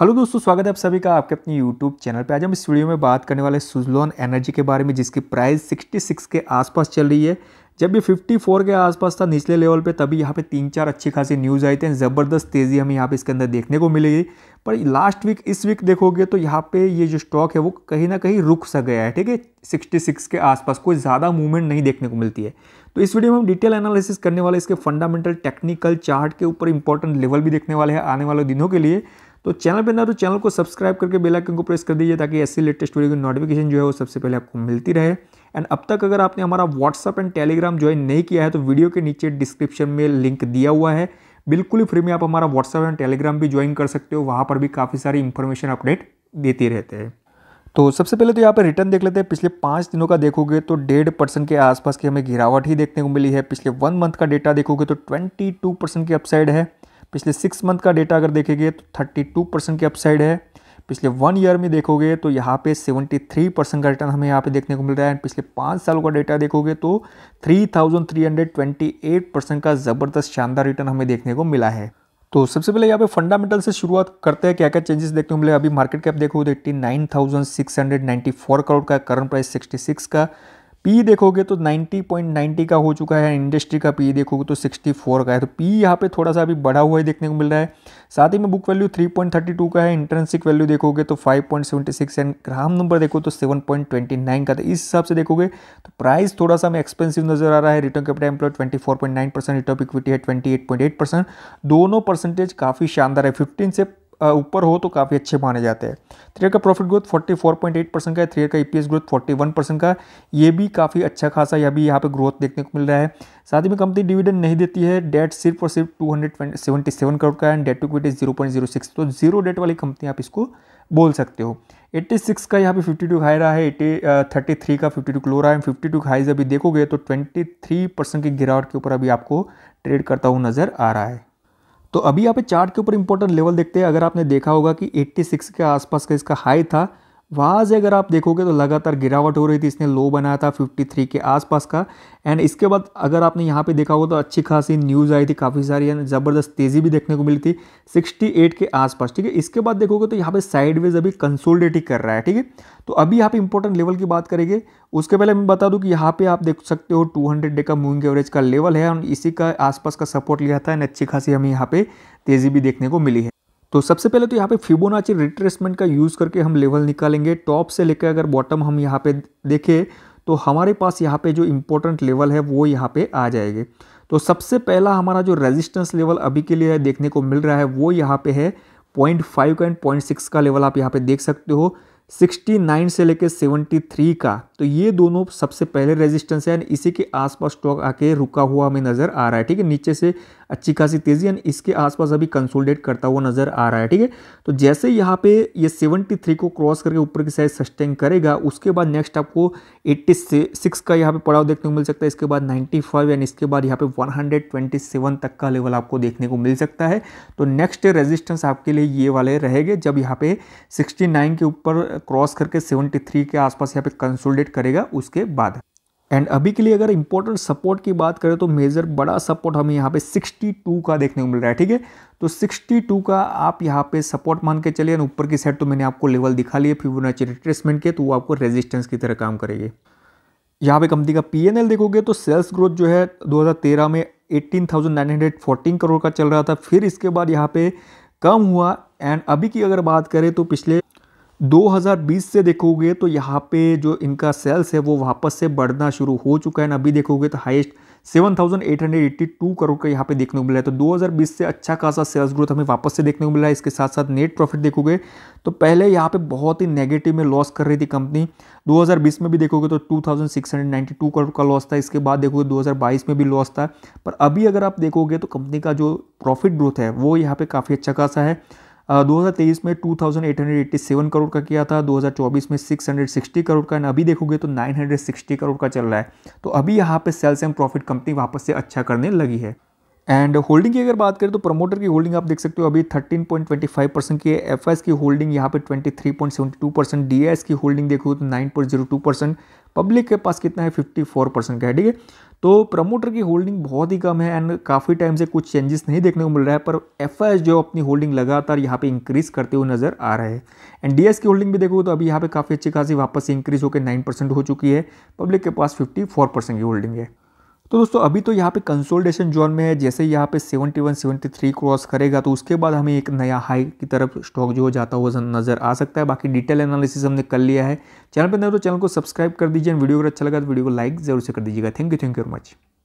hello दोस्तों स्वागत है आप सभी का आपके अपने यूट्यूब चैनल पे आज हम इस वीडियो में बात करने वाले सुजलॉन एनर्जी के बारे में जिसकी प्राइस 66 के आसपास चल रही है जब ये 54 के आसपास था निचले लेवल पे तभी यहाँ पे तीन चार अच्छी खासी न्यूज़ आई थी ज़बरदस्त तेज़ी हमें यहाँ पे इसके अंदर देखने को मिलेगी पर लास्ट वीक इस वीक देखोगे तो यहाँ पे ये जो स्टॉक है वो कहीं ना कहीं रुक सा गया है ठीक है 66 के आसपास कोई ज़्यादा मूवमेंट नहीं देखने को मिलती है तो इस वीडियो में हम डिटेल एनालिसिस करने वाले इसके फंडामेंटल टेक्निकल चार्ट के ऊपर इंपॉर्टेंट लेवल भी देखने वाले हैं आने वाले दिनों के लिए तो चैनल पर ना तो चैनल को सब्सक्राइब करके बेल आइकन को प्रेस कर दीजिए ताकि ऐसी लेटेस्ट वीडियो की नोटिफिकेशन जो है वो सबसे पहले आपको मिलती रहे एंड अब तक अगर आपने हमारा व्हाट्सअप एंड टेलीग्राम ज्वाइन नहीं किया है तो वीडियो के नीचे डिस्क्रिप्शन में लिंक दिया हुआ है बिल्कुल ही फ्री में आप हमारा व्हाट्सअप एंड टेलीग्राम भी ज्वाइन कर सकते हो वहाँ पर भी काफ़ी सारी इन्फॉर्मेशन अपडेट देते रहते हैं तो सबसे पहले तो यहाँ पर रिटर्न देख लेते हैं पिछले पाँच दिनों का देखोगे तो डेढ़ परसेंट के आसपास की हमें गिरावट ही देखने को मिली है पिछले वन मंथ का डेटा देखोगे तो ट्वेंटी टू परसेंट की अपसाइड है पिछले सिक्स मंथ का डेटा अगर देखेंगे तो थर्टी टू परसेंट की अपसाइड है पिछले वन ईयर में देखोगे तो यहाँ पे 73 परसेंट का रिटर्न हमें यहाँ पे देखने को मिल रहा है पिछले पाँच सालों का डेटा देखोगे तो 3,328 परसेंट का ज़बरदस्त शानदार रिटर्न हमें देखने को मिला है तो सबसे पहले यहाँ पे फंडामेंटल से शुरुआत करते हैं क्या क्या चेंजेस देखने को मिले अभी मार्केट कैप देखोगे तो एट्टी करोड़ का करंट प्राइस सिक्सटी का पी देखोगे तो 90.90 का हो चुका है इंडस्ट्री का पी देखोगे तो 64 का है तो पी यहाँ पे थोड़ा सा अभी बढ़ा हुआ ही देखने को मिल रहा है साथ ही में बुक वैल्यू 3.32 का है इंटरनसिक वैल्यू देखोगे तो 5.76 एंड ग्राम नंबर देखो तो 7.29 का था तो इस हिसाब से देखोगे तो प्राइस थोड़ा सा हमें एक्सपेंसिव नजर आ रहा है return capital employed twenty four of equity है ट्वेंटी दोनों परसेंटेज काफ़ी शानदार है फिफ्टीन से ऊपर हो तो काफ़ी अच्छे माने जाते हैं थ्री का प्रॉफिट ग्रोथ 44.8 परसेंट का है थ्री का ईपीएस ग्रोथ 41 परसेंट का ये भी काफ़ी अच्छा खासा यह भी यहाँ पे ग्रोथ देखने को मिल रहा है साथ ही में कंपनी डिविडेंड नहीं देती है डेट सिर्फ और सिर्फ टू करोड़ का है डेट टू इज जीरो तो जीरो डेट वाली कंपनी आप इसको बोल सकते हो 86 का यहाँ पे 52 हाई रहा है 80 थर्टी थ्री का 52 क्लो रहा है 52 हाई जब देखोगे तो 23 परसेंट की गिरावट के ऊपर अभी आपको ट्रेड करता हुआ नज़र आ रहा है तो अभी यहाँ पे चार्ट के ऊपर इंपॉर्टेंट लेवल देखते हैं अगर आपने देखा होगा कि 86 के आसपास का इसका हाई था वहाँ से अगर आप देखोगे तो लगातार गिरावट हो रही थी इसने लो बनाया था 53 के आसपास का एंड इसके बाद अगर आपने यहाँ पे देखा होगा तो अच्छी खासी न्यूज़ आई थी काफ़ी सारी एंड ज़बरदस्त तेज़ी भी देखने को मिली थी 68 के आसपास ठीक है इसके बाद देखोगे तो यहाँ पे साइडवेज अभी कंसोलिडेटिंग कर रहा है ठीक है तो अभी यहाँ पर इंपॉर्टेंट लेवल की बात करेंगे उसके पहले मैं बता दूँ कि यहाँ पर आप देख सकते हो टू डे का मूविंग एवरेज का लेवल है और इसी का आसपास का सपोर्ट लिया था एंड अच्छी खासी हमें यहाँ पर तेज़ी भी देखने को मिली है तो सबसे पहले तो यहाँ पे फिबोनाची रिट्रेसमेंट का यूज़ करके हम लेवल निकालेंगे टॉप से लेकर अगर बॉटम हम यहाँ पे देखें तो हमारे पास यहाँ पे जो इम्पोर्टेंट लेवल है वो यहाँ पे आ जाएंगे तो सबसे पहला हमारा जो रेजिस्टेंस लेवल अभी के लिए देखने को मिल रहा है वो यहाँ पे है point five and point six का लेवल आप यहाँ पे देख सकते हो सिक्सटी नाइन से लेकर सेवेंटी थ्री का तो ये दोनों सबसे पहले रेजिस्टेंस है यानी इसी के आसपास स्टॉक आके रुका हुआ हमें नज़र आ रहा है ठीक है नीचे से अच्छी खासी तेज़ी यानी इसके आसपास अभी कंसोलिडेट करता हुआ नज़र आ रहा है ठीक है तो जैसे यहाँ पे ये 73 को क्रॉस करके ऊपर की साइड सस्टेन करेगा उसके बाद नेक्स्ट आपको सिक्स का यहाँ पे पड़ाव देखने को मिल सकता है इसके बाद फाइव यानी इसके बाद यहाँ पे सेवन तक का लेवल आपको देखने को मिल सकता है तो नेक्स्ट रेजिस्टेंस आपके लिए ये वाले रहेंगे जब यहाँ पे नाइन के ऊपर क्रॉस करके थ्री के आसपास यहाँ पे कंसोलिडेट जनरेट करेगा उसके बाद एंड अभी के लिए अगर इंपॉर्टेंट सपोर्ट की बात करें तो मेजर बड़ा सपोर्ट हमें यहाँ पे 62 का देखने को मिल रहा है ठीक है तो 62 का आप यहाँ पे सपोर्ट मान के चलिए ऊपर की साइड तो मैंने आपको लेवल दिखा लिए फिबोनाची रिट्रेसमेंट के तो वो आपको रेजिस्टेंस की तरह काम करेगी यहाँ पे कंपनी का पीएनएल देखोगे तो सेल्स ग्रोथ जो है 2013 में 18,914 करोड़ का चल रहा था फिर इसके बाद यहाँ पे कम हुआ एंड अभी की अगर बात करें तो पिछले 2020 से देखोगे तो यहाँ पे जो इनका सेल्स है वो वापस से बढ़ना शुरू हो चुका है ना अभी देखोगे तो हाईएस्ट 7,882 करोड़ का यहाँ पे देखने को मिला है तो 2020 से अच्छा खासा सेल्स ग्रोथ हमें वापस से देखने को मिला है इसके साथ साथ नेट प्रॉफिट देखोगे तो पहले यहाँ पे बहुत ही नेगेटिव में लॉस कर रही थी कंपनी 2020 में भी देखोगे तो 2,692 करोड़ का लॉस था इसके बाद देखोगे 2022 में भी लॉस था पर अभी अगर आप देखोगे तो कंपनी का जो प्रॉफिट ग्रोथ है वो यहाँ पर काफ़ी अच्छा खासा है 2023 में 2887 करोड़ का किया था 2024 में 660 करोड़ का अभी देखोगे तो 960 करोड़ का चल रहा है तो अभी यहाँ पे सेल्स एंड प्रॉफिट कंपनी वापस से अच्छा करने लगी है एंड होल्डिंग की अगर बात करें तो प्रमोटर की होल्डिंग आप देख सकते हो अभी 13.25 परसेंट की है एफ की होल्डिंग यहाँ पे 23.72 परसेंट डी की होल्डिंग देखो तो 9.02 परसेंट पब्लिक के पास कितना है 54 परसेंट का है ठीक है तो प्रमोटर की होल्डिंग बहुत ही कम है एंड काफ़ी टाइम से कुछ चेंजेस नहीं देखने को मिल रहा है पर एफ जो अपनी होल्डिंग लगातार यहाँ पे इंक्रीज करते हुए नजर आ रहा है एंड डी की होल्डिंग भी देखोगे तो अभी यहाँ पे काफ़ी अच्छी खासी वापस इंक्रीज होकर नाइन परसेंट हो चुकी है पब्लिक के पास फिफ्टी फोर परसेंट की होल्डिंग है तो दोस्तों अभी तो यहाँ पे कंसोलिडेशन जोन में है जैसे यहाँ पे 71 73 क्रॉस करेगा तो उसके बाद हमें एक नया हाई की तरफ स्टॉक जो जाता हुआ नजर आ सकता है बाकी डिटेल एनालिसिस हमने कर लिया है चैनल पर नए तो चैनल को सब्सक्राइब कर दीजिए वीडियो अगर अच्छा लगा तो वीडियो को लाइक जरूर से कर दीजिएगा thank you thank you very much